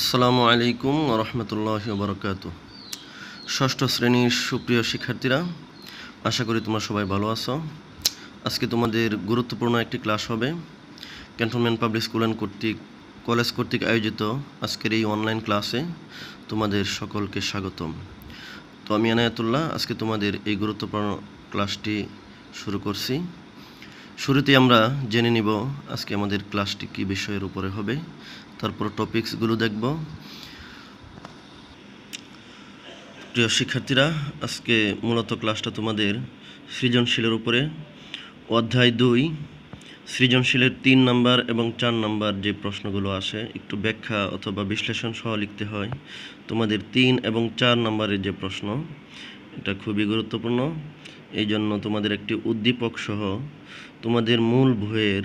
আসসালামু আলাইকুম রহমতুল্লাহ বরকাত ষষ্ঠ শ্রেণীর সুপ্রিয় শিক্ষার্থীরা আশা করি তোমরা সবাই ভালো আছো আজকে তোমাদের গুরুত্বপূর্ণ একটি ক্লাস হবে ক্যান্টনমেন্ট পাবলিক স্কুল অ্যান্ড কর্তৃক কলেজ কর্তৃক আয়োজিত আজকের এই অনলাইন ক্লাসে তোমাদের সকলকে স্বাগতম তো আমি আনায়াতুল্লাহ আজকে তোমাদের এই গুরুত্বপূর্ণ ক্লাসটি শুরু করছি শুরুতে আমরা জেনে নিব আজকে আমাদের ক্লাসটি কী বিষয়ের উপরে হবে তারপর টপিকসগুলো দেখব প্রিয় শিক্ষার্থীরা আজকে মূলত ক্লাসটা তোমাদের সৃজনশীলের উপরে অধ্যায় দুই সৃজনশীলের তিন নাম্বার এবং চার নাম্বার যে প্রশ্নগুলো আসে একটু ব্যাখ্যা অথবা বিশ্লেষণ সহ লিখতে হয় তোমাদের তিন এবং চার নাম্বারের যে প্রশ্ন এটা খুবই গুরুত্বপূর্ণ এই জন্য তোমাদের একটি উদ্দীপক সহ তোমাদের মূল বইয়ের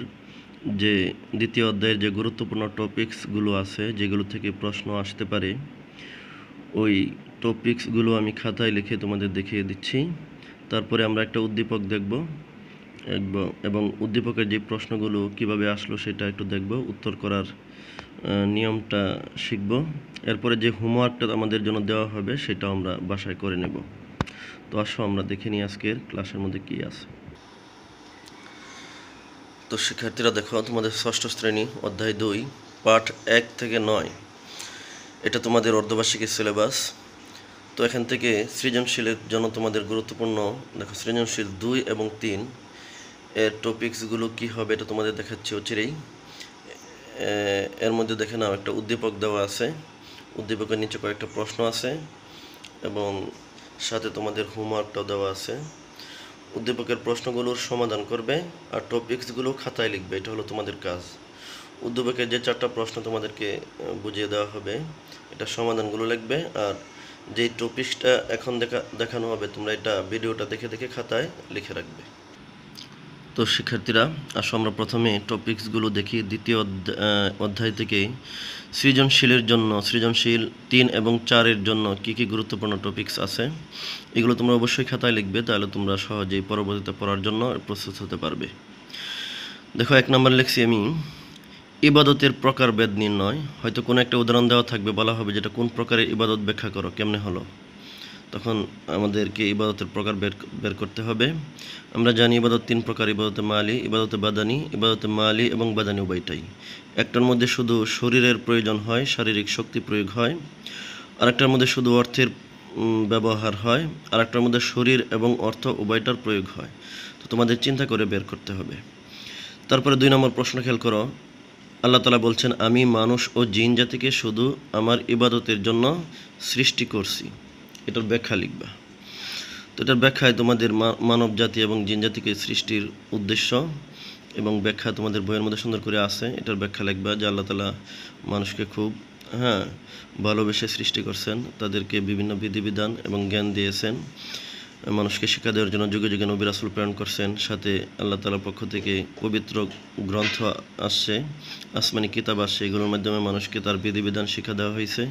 যে দ্বিতীয় অধ্যায়ের যে গুরুত্বপূর্ণ টপিক্সগুলো আছে যেগুলো থেকে প্রশ্ন আসতে পারে ওই টপিক্সগুলো আমি খাতায় লিখে তোমাদের দেখিয়ে দিচ্ছি তারপরে আমরা একটা উদ্দীপক দেখব এবং উদ্দীপকের যে প্রশ্নগুলো কিভাবে আসলো সেটা একটু দেখব উত্তর করার নিয়মটা শিখব এরপরে যে হোমওয়ার্কটা আমাদের জন্য দেওয়া হবে সেটা আমরা বাসায় করে নেব তো আসো আমরা দেখে নিই আজকের ক্লাসের মধ্যে কী আছে তো শিক্ষার্থীরা দেখো তোমাদের ষষ্ঠ শ্রেণী অধ্যায় দুই পাঠ এক থেকে নয় এটা তোমাদের অর্ধবার্ষিকী সিলেবাস তো এখান থেকে সৃজনশীলের জন্য তোমাদের গুরুত্বপূর্ণ দেখো সৃজনশীল দুই এবং তিন এর টপিকসগুলো কি হবে এটা তোমাদের দেখাচ্ছি অচিরেই এর মধ্যে দেখে নাও একটা উদ্দীপক দেওয়া আছে উদ্দীপকের নিচে কয়েকটা প্রশ্ন আছে এবং সাথে তোমাদের হোমওয়ার্কটাও দেওয়া আছে উদ্দীপকের প্রশ্নগুলোর সমাধান করবে আর টপিক্সগুলো খাতায় লিখবে এটা হলো তোমাদের কাজ উদ্দীপকের যে চারটা প্রশ্ন তোমাদেরকে বুঝিয়ে দেওয়া হবে এটা সমাধানগুলো লিখবে আর যে টপিকসটা এখন দেখা দেখানো হবে তোমরা এটা ভিডিওটা দেখে দেখে খাতায় লিখে রাখবে তো শিক্ষার্থীরা আসো আমরা প্রথমে টপিকসগুলো দেখি দ্বিতীয় অধ্যায় থেকে সৃজনশীলের জন্য সৃজনশীল তিন এবং চারের জন্য কি কি গুরুত্বপূর্ণ টপিকস আছে এগুলো তোমরা অবশ্যই খাতায় লিখবে তাহলে তোমরা সহজেই পরবর্তীতে পড়ার জন্য প্রস্তুত হতে পারবে দেখো এক নম্বর লিখছি আমি ইবাদতের প্রকার বেদ নির্ণয় হয়তো কোনো একটা উদাহরণ দেওয়া থাকবে বলা হবে যেটা কোন প্রকারের ইবাদত ব্যাখ্যা করো কেমনে হলো তখন আমাদেরকে ইবাদতের প্রকার বের বের করতে হবে আমরা জানি ইবাদত তিন প্রকার ইবাদতে মালি ইবাদতে বাদানি ইবাদতে মালি এবং বাদানি উভয়টাই একটার মধ্যে শুধু শরীরের প্রয়োজন হয় শারীরিক শক্তি প্রয়োগ হয় আরেকটার মধ্যে শুধু অর্থের ব্যবহার হয় আরেকটার মধ্যে শরীর এবং অর্থ উভয়টার প্রয়োগ হয় তো তোমাদের চিন্তা করে বের করতে হবে তারপরে দুই নম্বর প্রশ্ন খেয়াল করো আল্লাহ তালা বলছেন আমি মানুষ ও জিন জাতিকে শুধু আমার ইবাদতের জন্য সৃষ্টি করছি এটার ব্যাখ্যা লিখবা তো এটার ব্যাখ্যায় তোমাদের মানব জাতি এবং জিনজাতিকে সৃষ্টির উদ্দেশ্য এবং ব্যাখ্যা তোমাদের বইয়ের মধ্যে সুন্দর করে আছে এটার ব্যাখ্যা লিখবা যে আল্লাহ তালা মানুষকে খুব হ্যাঁ ভালোবেসে সৃষ্টি করছেন তাদেরকে বিভিন্ন বিধিবিধান এবং জ্ঞান দিয়েছেন মানুষকে শিক্ষা দেওয়ার জন্য যুগে যুগে নবী রাসুল প্রেরণ করছেন সাথে আল্লাহ তালার পক্ষ থেকে পবিত্র গ্রন্থ আসছে আসমানি কিতাব আসছে এগুলোর মাধ্যমে মানুষকে তার বিধিবিধান শিক্ষা দেওয়া হয়েছে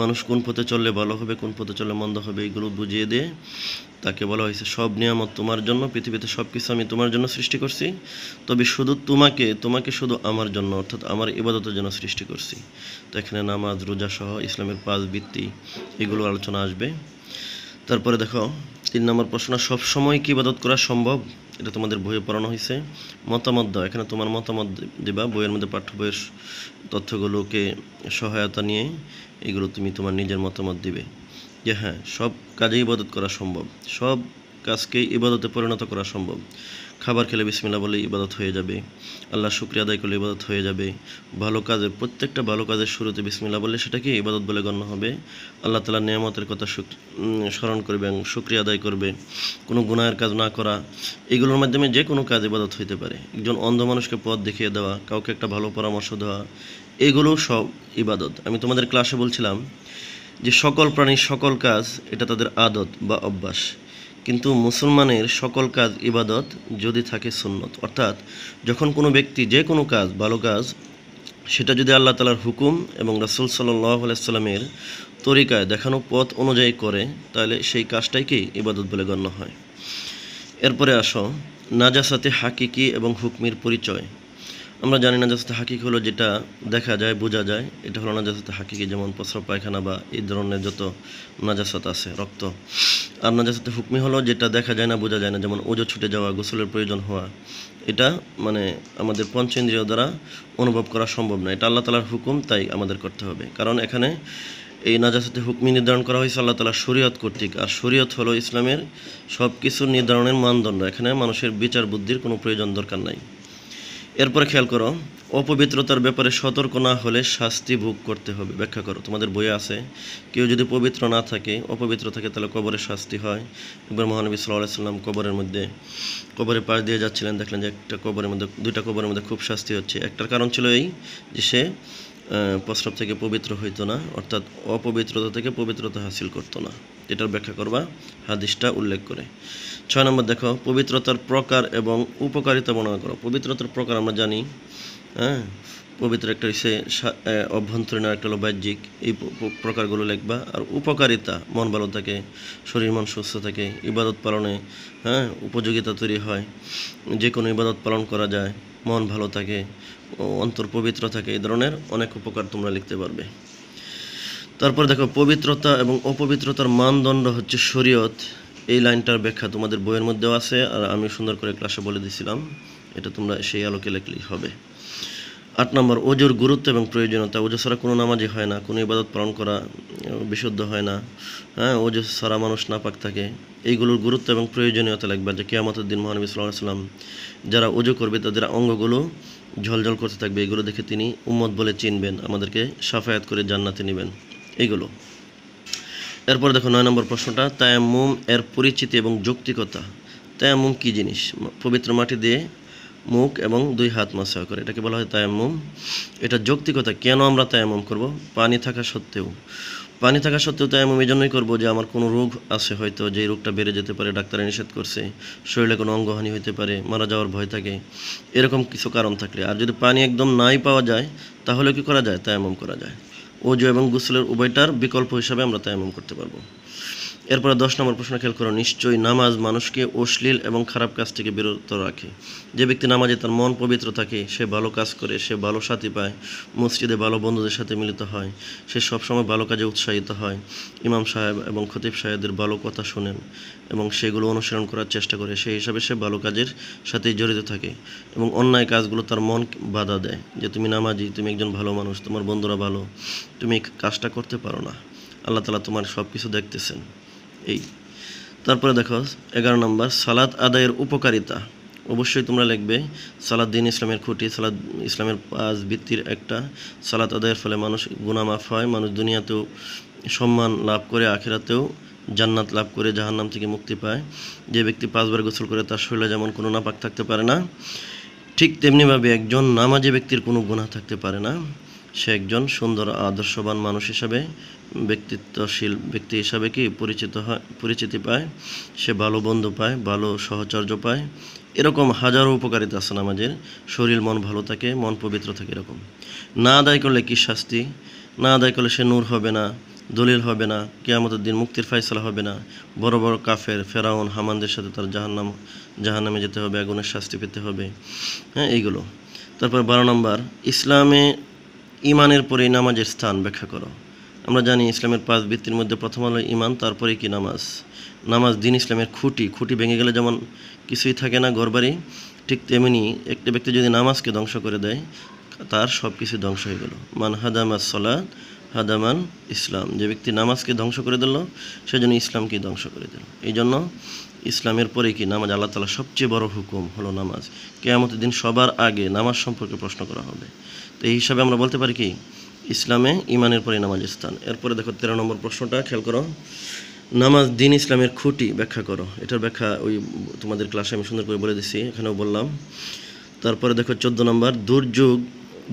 মানুষ কোন পথে চললে ভালো হবে কোন পথে চললে মন্দ হবে এগুলো বুঝিয়ে দিয়ে তাকে বলা হয়েছে সব নিয়ামত তোমার জন্য পৃথিবীতে সব কিছু আমি তোমার জন্য সৃষ্টি করছি তবে শুধু তোমাকে তোমাকে শুধু আমার জন্য অর্থাৎ আমার ইবাদতের জন্য সৃষ্টি করছি তো এখানে নামাজ রোজা সহ ইসলামের পাঁচ বৃত্তি এগুলো আলোচনা আসবে তারপরে দেখো তিন নম্বর প্রশ্ন সব সময় কি ইবাদত করা সম্ভব এটা তোমাদের বইয়ে পড়ানো হয়েছে মতামত দাও এখানে তোমার মতামত দেবা বইয়ের মধ্যে পাঠ্য বইয়ের তথ্যগুলোকে সহায়তা নিয়ে এগুলো তুমি তোমার নিজের মতামত দিবে যে হ্যাঁ সব কাজে ইবাদত করা সম্ভব সব কাজকে ইবাদতে পরিণত করা সম্ভব খাবার খেলে বিসমিল্লা বলে ইবাদত হয়ে যাবে আল্লাহ শুক্রিয়া আদায় করলে ইবাদত হয়ে যাবে ভালো কাজের প্রত্যেকটা ভালো কাজের শুরুতে বিসমিল্লা বলে সেটাকে ইবাদত বলে গণ্য হবে আল্লাহ তালা নিয়ামতের কথা স্মরণ করবে এবং শুক্রিয়া আদায় করবে কোনো গুণায়ের কাজ না করা এগুলোর মাধ্যমে যে কোনো কাজ ইবাদত হইতে পারে একজন অন্ধ মানুষকে পথ দেখিয়ে দেওয়া কাউকে একটা ভালো পরামর্শ দেওয়া এগুলো সব ইবাদত আমি তোমাদের ক্লাসে বলছিলাম যে সকল প্রাণীর সকল কাজ এটা তাদের আদত বা অভ্যাস কিন্তু মুসলমানের সকল কাজ ইবাদত যদি থাকে সুন্নত অর্থাৎ যখন কোনো ব্যক্তি যে কোনো কাজ ভালো কাজ সেটা যদি আল্লাহ তালার হুকুম এবং রাসুল সাল্লাইসাল্লামের তরিকায় দেখানো পথ অনুযায়ী করে তাহলে সেই কাজটাইকেই ইবাদত বলে গণ্য হয় এরপরে আসো নাজাসাতে হাকিকি এবং হুকমির পরিচয় আমরা জানি নাজাসাতে হাকিক হলো যেটা দেখা যায় বোঝা যায় এটা হলো নাজাসাতে হাকিকি যেমন প্রস্রাব পায়খানা বা এই ধরনের যত নাজাসাত আছে রক্ত আর নাজাসাতে হুকমি হলো যেটা দেখা যায় না বোঝা যায় না যেমন ওজো ছুটে যাওয়া গোসলের প্রয়োজন হওয়া এটা মানে আমাদের পঞ্চেন্দ্রীয় দ্বারা অনুভব করা সম্ভব না এটা আল্লাহ তালার হুকুম তাই আমাদের করতে হবে কারণ এখানে এই নাজাসাতে হুকমি নির্ধারণ করা হয়েছে আল্লাহ তালা শরীয়ত কর্তৃক আর শরীয়ত হলো ইসলামের সব কিছুর নির্ধারণের মানদণ্ড এখানে মানুষের বিচার বুদ্ধির কোনো প্রয়োজন দরকার নাই এরপরে খেয়াল করো অপবিত্রতার ব্যাপারে সতর্ক না হলে শাস্তি ভোগ করতে হবে ব্যাখ্যা করো তোমাদের বইয়ে আছে কেউ যদি পবিত্র না থাকে অপবিত্র থাকে তাহলে কবরের শাস্তি হয় একবার মহানবী সাল্লাহ সাল্লাম কবরের মধ্যে কবরের পাশ দিয়ে যাচ্ছিলেন দেখলেন যে একটা কবরের মধ্যে দুইটা কবরের মধ্যে খুব শাস্তি হচ্ছে একটার কারণ ছিল এই যে সে প্রস্রাব থেকে পবিত্র হইতো না অর্থাৎ অপবিত্রতা থেকে পবিত্রতা হাসিল করতো না এটার ব্যাখ্যা করবা হাদিসটা উল্লেখ করে ছয় নম্বর দেখো পবিত্রতার প্রকার এবং উপকারিতা বর্ণনা করো পবিত্রতার প্রকার আমরা জানি হ্যাঁ পবিত্র একটা হচ্ছে অভ্যন্তরীণ একটা হলো বাহ্যিক এই প্রকারগুলো লেখবা আর উপকারিতা মন ভালো থাকে শরীর মন সুস্থ থাকে ইবাদত পালনে হ্যাঁ উপযোগিতা তৈরি হয় যে কোনো ইবাদত পালন করা যায় মন ভালো থাকে অন্তর পবিত্র থাকে এই ধরনের অনেক উপকার তোমরা লিখতে পারবে তারপর দেখো পবিত্রতা এবং অপবিত্রতার মানদণ্ড হচ্ছে শরীয়ত এই লাইনটার ব্যাখ্যা তোমাদের বইয়ের মধ্যেও আছে আর আমি সুন্দর করে ক্লাসে বলে দিছিলাম এটা তোমরা সেই আলোকে লেখলেই হবে আট নম্বর ওজুর গুরুত্ব এবং প্রয়োজনীয়তা অজু সারা কোনো নামাজই হয় না কোনো ইবাদত পালন করা বিশুদ্ধ হয় না হ্যাঁ অজু সারা মানুষ নাপাক থাকে এইগুলোর গুরুত্ব এবং প্রয়োজনীয়তা লাগবে যে কেয়ামতের দিন মহানবী সাল্লাহ সাল্লাম যারা অজু করবে তাদের অঙ্গগুলো ঝলঝল করতে থাকবে এগুলো দেখে তিনি উম্মত বলে চিনবেন আমাদেরকে সাফায়াত করে জান্নাতে নেবেন এইগুলো এরপর দেখো নয় নম্বর প্রশ্নটা তায়াম্মুম এর পরিচিতি এবং যৌক্তিকতা তায়াম্মুম কী জিনিস পবিত্র মাটি দিয়ে মুখ এবং দুই হাত মাসা করে এটাকে বলা হয় তায়াম্মুম এটা যৌক্তিকতা কেন আমরা তায়াম্মুম করব পানি থাকা সত্ত্বেও পানি থাকা সত্ত্বেও তায়াম্মুম এই জন্যই করবো যে আমার কোনো রোগ আছে হয়তো যে রোগটা বেড়ে যেতে পারে ডাক্তারে নিষেধ করছে শরীরে কোনো অঙ্গহানি হতে পারে মারা যাওয়ার ভয় থাকে এরকম কিছু কারণ থাকলে আর যদি পানি একদম নাই পাওয়া যায় তাহলে কি করা যায় তায়াম্মুম করা যায় ওজু এবং গোসলের উভয়টার বিকল্প হিসাবে আমরা তায়াম্মুম করতে পারবো এরপরে দশ নম্বর প্রশ্ন খেয়াল করো নিশ্চয়ই নামাজ মানুষকে অশ্লীল এবং খারাপ কাজ থেকে বিরত রাখে যে ব্যক্তি নামাজে তার মন পবিত্র থাকে সে ভালো কাজ করে সে ভালো সাথী পায় মসজিদে ভালো বন্ধুদের সাথে মিলিত হয় সে সবসময় ভালো কাজে উৎসাহিত হয় ইমাম সাহেব এবং খতিব সাহেবদের ভালো কথা শোনেন এবং সেগুলো অনুসরণ করার চেষ্টা করে সেই হিসাবে সে ভালো কাজের সাথে জড়িত থাকে এবং অন্যায় কাজগুলো তার মন বাধা দেয় যে তুমি নামাজি তুমি একজন ভালো মানুষ তোমার বন্ধুরা ভালো তুমি কাজটা করতে পারো না আল্লাহ তালা তোমার সব কিছু দেখতেছেন এই তারপরে দেখো এগারো নম্বর সালাদ আদায়ের উপকারিতা অবশ্যই তোমরা লিখবে সালাদ্দিন ইসলামের খুঁটি সালাদ ইসলামের পাঁচ ভিত্তির একটা সালাত আদায়ের ফলে মানুষ গুণামাফ হয় মানুষ দুনিয়াতেও সম্মান লাভ করে আখেরাতেও জান্নাত লাভ করে জাহান্নাম থেকে মুক্তি পায় যে ব্যক্তি পাঁচবার গোসল করে তার শরীরে যেমন কোনো নাপাক থাকতে পারে না ঠিক তেমনিভাবে একজন নামাজি ব্যক্তির কোনো গুণা থাকতে পারে না সে একজন সুন্দর আদর্শবান মানুষ হিসাবে ব্যক্তিত্বশীল ব্যক্তি হিসাবে কি পরিচিত হয় পরিচিতি পায় সে ভালো বন্ধু পায় ভালো সহচর্য পায় এরকম হাজারো উপকারিতা আছে আমাদের শরীর মন ভালো থাকে মন পবিত্র থাকে এরকম না আদায় করলে কি শাস্তি না আদায় করলে সে নূর হবে না দলিল হবে না কেয়ামতের দিন মুক্তির ফাইসলা হবে না বড় বড় কাফের ফেরাউন হামানদের সাথে তার জাহান্নাম জাহান্নামে যেতে হবে আগুনের শাস্তি পেতে হবে হ্যাঁ এইগুলো তারপর বারো নম্বর ইসলামে ইমানের পরে নামাজের স্থান ব্যাখ্যা করো আমরা জানি ইসলামের পাঁচ বৃত্তির মধ্যে প্রথম হলো ইমান তারপরে কি নামাজ নামাজ দিন ইসলামের খুঁটি খুঁটি ভেঙে গেলে যেমন কিছুই থাকে না ঘরবাড়ি ঠিক তেমনি একটি ব্যক্তি যদি নামাজকে ধ্বংস করে দেয় তার সব কিছু ধ্বংস হয়ে গেল মান হাদামাজ সলাদ হাদামান ইসলাম যে ব্যক্তি নামাজকে ধ্বংস করে দিল সেজন্য ইসলামকে ধ্বংস করে দিল এই জন্য ইসলামের পরে কি নামাজ আল্লাহ তালা সবচেয়ে বড় হুকুম হলো নামাজ কেয়ামত দিন সবার আগে নামাজ সম্পর্কে প্রশ্ন করা হবে তো এই হিসাবে আমরা বলতে পারি কি ইসলামে ইমানের পরে নামাজ স্থান এরপরে দেখো তেরো নম্বর প্রশ্নটা খেয়াল করো নামাজ দিন ইসলামের খুঁটি ব্যাখ্যা করো এটার ব্যাখ্যা ওই তোমাদের ক্লাসে আমি সুন্দর করে বলে দিছি এখানেও বললাম তারপরে দেখো চোদ্দ নম্বর দুর্যোগ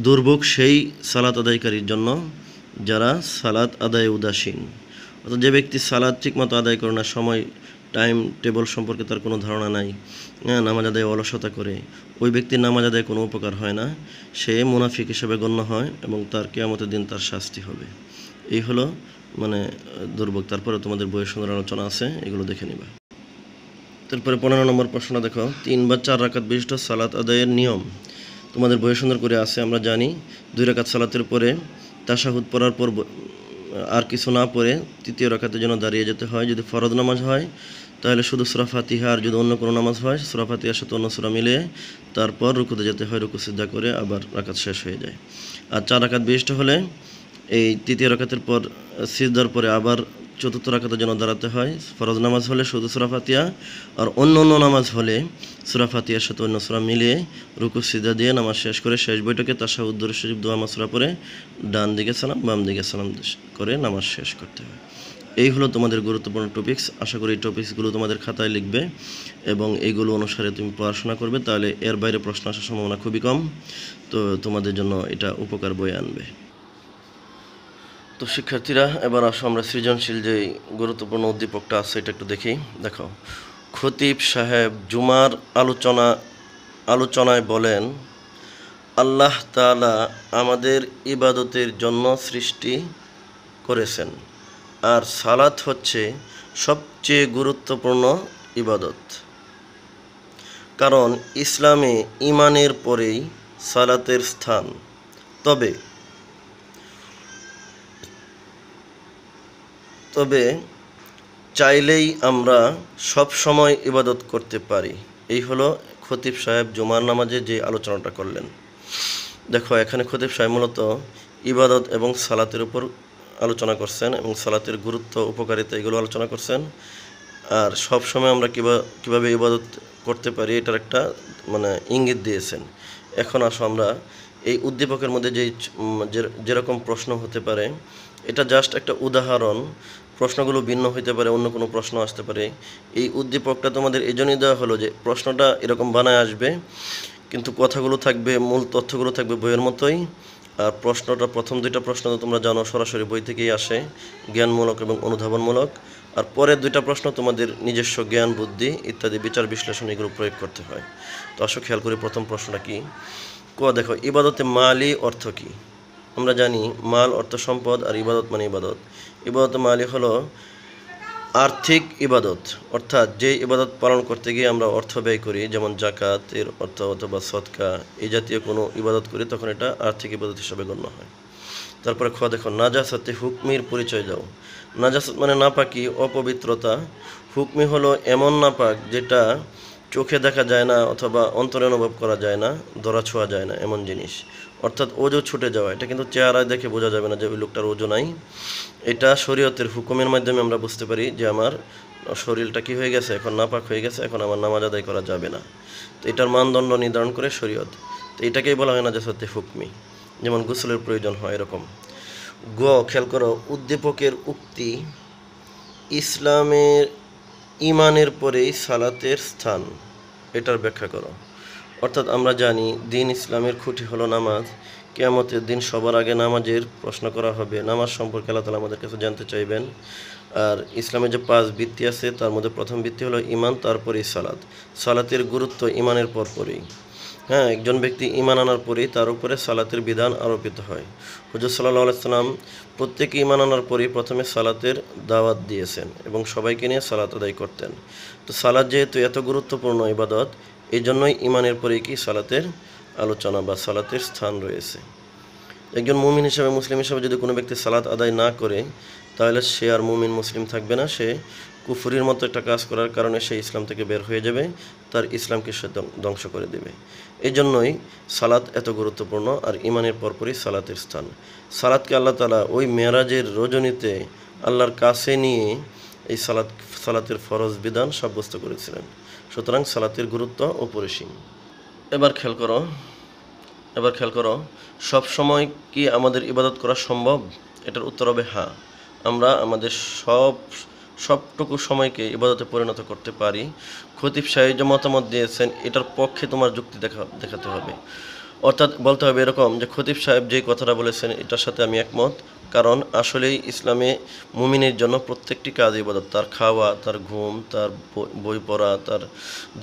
দুর্ভোগ সেই সালাত আদায়কারীর জন্য যারা সালাত আদায় উদাসীন অর্থাৎ যে ব্যক্তি সালাদ ঠিকমতো আদায় করে না সময় টাইম টেবল সম্পর্কে তার কোনো ধারণা নাই হ্যাঁ নামাজ আদায় অলসতা করে ওই ব্যক্তির নামাজ আদায় কোনো উপকার হয় না সে মুনাফিক হিসেবে গণ্য হয় এবং তার কেয়ামতের দিন তার শাস্তি হবে এই হলো মানে দুর্ভোগ তারপরে তোমাদের বইয়ের সুন্দর আলোচনা আছে এগুলো দেখে নিবা তারপরে পনেরো নম্বর প্রশ্ন দেখো তিন বা চার রাকাত বিশিষ্ট সালাত আদায়ের নিয়ম তোমাদের বইয়ের সুন্দর করে আছে আমরা জানি দুই রাকাত সালাতের পরে তাশাহুদ পড়ার পর আর কিছু না পড়ে তৃতীয় রাখাতে জন্য দাঁড়িয়ে যেতে হয় যদি ফরজ নামাজ হয় তাহলে শুধু সুরা ফাতিহা আর যদি অন্য কোনো নামাজ হয় সুরা ফাতিহার সাথে অন্য সুরা মিলে তারপর রুকুতে যেতে হয় রুকু সিদ্ধা করে আবার রাকাত শেষ হয়ে যায় আর চার রাকাত বিশিষ্ট হলে এই তৃতীয় রাকাতের পর সিদ্ধার পরে আবার চতুর্থ রাখাতের জন্য দাঁড়াতে হয় ফরজ নামাজ হলে শুধু সুরাফাতিয়া আর অন্য অন্য নামাজ হলে সুরাফাতিয়ার সাথে অন্য সুরা মিলে রুকু সিদ্ধা দিয়ে নামাজ শেষ করে শেষ বৈঠকে তার উদ্দুর শরীফ দোয়া মাসুরা পরে ডান দিকে সালাম বাম দিকে সালাম করে নামাজ শেষ করতে হয় এই হলো তোমাদের গুরুত্বপূর্ণ টপিক্স আশা করি এই টপিক্সগুলো তোমাদের খাতায় লিখবে এবং এইগুলো অনুসারে তুমি পড়াশোনা করবে তাহলে এর বাইরে প্রশ্ন আসার সম্ভাবনা খুবই কম তো তোমাদের জন্য এটা উপকার বয়ে আনবে তো শিক্ষার্থীরা এবার আসো আমরা সৃজনশীল যে গুরুত্বপূর্ণ উদ্দীপকটা আছে এটা একটু দেখি দেখো খতিব সাহেব জুমার আলোচনা আলোচনায় বলেন আল্লাহ তালা আমাদের ইবাদতের জন্য সৃষ্টি করেছেন আর সালাত হচ্ছে সবচেয়ে গুরুত্বপূর্ণ ইবাদত কারণ ইসলামে ইমানের পরেই সালাতের স্থান তবে তবে চাইলেই আমরা সব সময় ইবাদত করতে পারি এই হলো খতিব সাহেব জুমার নামাজে যে আলোচনাটা করলেন দেখো এখানে খতিব সাহেব মূলত ইবাদত এবং সালাতের উপর আলোচনা করছেন এবং সালাতের গুরুত্ব উপকারিতা এগুলো আলোচনা করছেন আর সব সময় আমরা কিবা কীভাবে ইবাদত করতে পারি এটার একটা মানে ইঙ্গিত দিয়েছেন এখন আসো আমরা এই উদ্দীপকের মধ্যে যেই যেরকম প্রশ্ন হতে পারে এটা জাস্ট একটা উদাহরণ প্রশ্নগুলো ভিন্ন হইতে পারে অন্য কোনো প্রশ্ন আসতে পারে এই উদ্দীপকটা তোমাদের এই জন্যই দেওয়া হলো যে প্রশ্নটা এরকম বানায় আসবে কিন্তু কথাগুলো থাকবে মূল তথ্যগুলো থাকবে বইয়ের মতোই আর প্রশ্নটা প্রথম দুইটা প্রশ্ন তো তোমরা জানো সরাসরি বই থেকেই আসে জ্ঞানমূলক এবং অনুধাবনমূলক আর পরের দুইটা প্রশ্ন তোমাদের নিজস্ব জ্ঞান বুদ্ধি ইত্যাদি বিচার বিশ্লেষণ এগুলো প্রয়োগ করতে হয় তো আসো খেয়াল করি প্রথম প্রশ্নটা কি ক দেখো ইবাদতে মালি অর্থ কী আমরা জানি মাল অর্থ সম্পদ আর ইবাদত মানে ইবাদত ইবাদত মালি হলো আর্থিক ইবাদত অর্থাৎ যে ইবাদত পালন করতে গিয়ে আমরা অর্থ ব্যয় করি যেমন জাকাতের অর্থ অথবা সৎকা এই জাতীয় কোনো ইবাদত করি তখন এটা আর্থিক ইবাদত হিসাবে গণ্য হয় তারপরে খোয়া দেখো নাজাসাতে হুকমির পরিচয় দাও নাজাসাত মানে নাপাকি অপবিত্রতা হুকমি হলো এমন নাপাক যেটা চোখে দেখা যায় না অথবা অন্তরে অনুভব করা যায় না ধরা ছোঁয়া যায় না এমন জিনিস অর্থাৎ ওজো ছুটে যাওয়া এটা কিন্তু চেহারায় দেখে বোঝা যাবে না যে ওই লোকটার ওজো নাই এটা শরীয়তের হুকুমের মাধ্যমে আমরা বুঝতে পারি যে আমার শরীরটা কি হয়ে গেছে এখন নাপাক হয়ে গেছে এখন আমার নামাজ আদায় করা যাবে না তো এটার মানদণ্ড নির্ধারণ করে শরীয়ত তো এটাকেই বলা হয় না যে সত্যি হুকমি যেমন গোসলের প্রয়োজন হয় এরকম গ খেয়াল করো উদ্দীপকের উক্তি ইসলামের ইমানের পরেই সালাতের স্থান এটার ব্যাখ্যা করো অর্থাৎ আমরা জানি দিন ইসলামের খুঁটি হলো নামাজ কেয়ামতের দিন সবার আগে নামাজের প্রশ্ন করা হবে নামাজ সম্পর্কে আল্লাহ তালা আমাদের কাছে জানতে চাইবেন আর ইসলামের যে পাঁচ ভিত্তি আছে তার মধ্যে প্রথম ভিত্তি হলো ইমান তারপরেই সালাদ সালাতের গুরুত্ব ইমানের পরপরই হ্যাঁ একজন ব্যক্তি ইমান আনার পরেই তার উপরে সালাতের বিধান আরোপিত হয় হজর সাল্লাহ সাল্লাম প্রত্যেক ইমান আনার পরেই প্রথমে সালাতের দাওয়াত দিয়েছেন এবং সবাইকে নিয়ে সালাত আদায় করতেন তো সালাত যেহেতু এত গুরুত্বপূর্ণ ইবাদত এই জন্যই ইমানের পরেই কি সালাতের আলোচনা বা সালাতের স্থান রয়েছে একজন মুমিন হিসাবে মুসলিম হিসাবে যদি কোনো ব্যক্তি সালাত আদায় না করে তাহলে সে আর মুমিন মুসলিম থাকবে না সে কুফুরির মতো একটা কাজ করার কারণে সে ইসলাম থেকে বের হয়ে যাবে তার ইসলামকে সে ধ্বংস করে দেবে এই জন্যই সালাত এত গুরুত্বপূর্ণ আর ইমানের পরপরই সালাতের স্থান সালাতকে আল্লাহ তালা ওই মেয়ারাজের রজনীতে আল্লাহর কাছে নিয়ে এই সালাত সালাতের ফরজ বিধান সাব্যস্ত করেছিলেন সুতরাং সালাতের গুরুত্ব অপরিসীম এবার খেয়াল করো এবার খেয়াল করো সব সময় কি আমাদের ইবাদত করা সম্ভব এটার উত্তর হবে হ্যাঁ আমরা আমাদের সব সবটুকু সময়কে ইবাদতে পরিণত করতে পারি খতিব সাহেব যে মতামত দিয়েছেন এটার পক্ষে তোমার যুক্তি দেখা দেখাতে হবে অর্থাৎ বলতে হবে এরকম যে খতিব সাহেব যে কথাটা বলেছেন এটার সাথে আমি একমত কারণ আসলেই ইসলামে মুমিনের জন্য প্রত্যেকটি কাজ ইবাদত তার খাওয়া তার ঘুম তার বই পড়া তার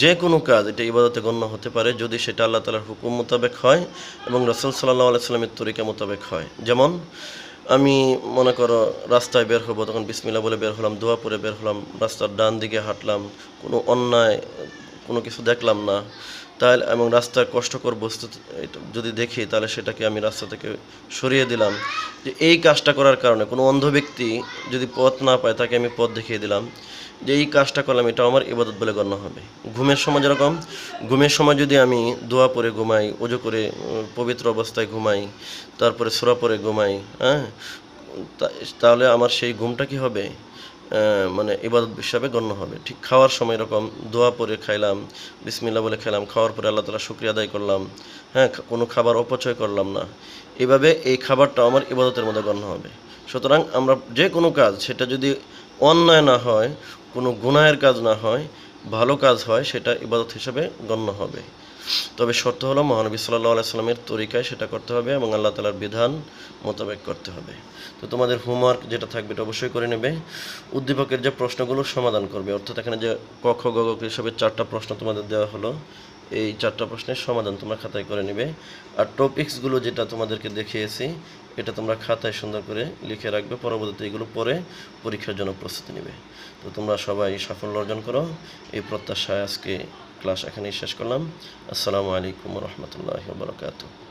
যে কোনো কাজ এটা ইবাদতে গণ্য হতে পারে যদি সেটা আল্লাহ তালার হুকুম মোতাবেক হয় এবং রসুল সাল্লাহ আলাইস্লামের তরিকা মোতাবেক হয় যেমন আমি মনে করো রাস্তায় বের হবো তখন বিসমিল্লা বলে বের হলাম দোয়া পরে বের হলাম রাস্তার ডান দিকে হাঁটলাম কোনো অন্যায় কোনো কিছু দেখলাম না তাহলে এবং রাস্তার কষ্টকর বস্তু যদি দেখি তাহলে সেটাকে আমি রাস্তা থেকে সরিয়ে দিলাম যে এই কাজটা করার কারণে কোনো অন্ধ ব্যক্তি যদি পথ না পায় তাকে আমি পথ দেখিয়ে দিলাম যে এই কাজটা করলাম এটা আমার ইবাদত বলে গণ্য হবে ঘুমের সময় যেরকম ঘুমের সময় যদি আমি দোয়া পরে ঘুমাই ওজো করে পবিত্র অবস্থায় ঘুমাই তারপরে সোরা পরে ঘুমাই হ্যাঁ তাহলে আমার সেই ঘুমটা কি হবে মানে ইবাদত হিসাবে গণ্য হবে ঠিক খাওয়ার সময় এরকম দোয়া পরে খাইলাম বিসমিল্লা বলে খাইলাম খাওয়ার পরে আল্লাহ তালা শুক্রিয়া আদায় করলাম হ্যাঁ কোনো খাবার অপচয় করলাম না এভাবে এই খাবারটা আমার ইবাদতের মধ্যে গণ্য হবে সুতরাং আমরা যে কোনো কাজ সেটা যদি অন্যায় না হয় কোনো গুণায়ের কাজ না হয় ভালো কাজ হয় সেটা ইবাদত হিসাবে গণ্য হবে তবে শর্ত হলো মহানবী সাল্লাহ আলাইস্লামের তরিকায় সেটা করতে হবে এবং আল্লাহ তালার বিধান মোতাবেক করতে হবে তো তোমাদের হোমওয়ার্ক যেটা থাকবে এটা অবশ্যই করে নেবে উদ্দীপকের যে প্রশ্নগুলো সমাধান করবে অর্থাৎ এখানে যে কক্ষ গগক হিসাবে চারটা প্রশ্ন তোমাদের দেওয়া হলো এই চারটা প্রশ্নের সমাধান তোমরা খাতায় করে নেবে আর টপিক্সগুলো যেটা তোমাদেরকে দেখিয়েছি এটা তোমরা খাতায় সুন্দর করে লিখে রাখবে পরবর্তীতে এগুলো পরে পরীক্ষার জন্য প্রস্তুতি নেবে তো তোমরা সবাই সাফল্য অর্জন করো এই প্রত্যাশায় আজকে ক্লাস এখানেই শেষ করলাম আসসালামু আলাইকুম ওয়া রাহমাতুল্লাহি ওয়া বারাকাতুহু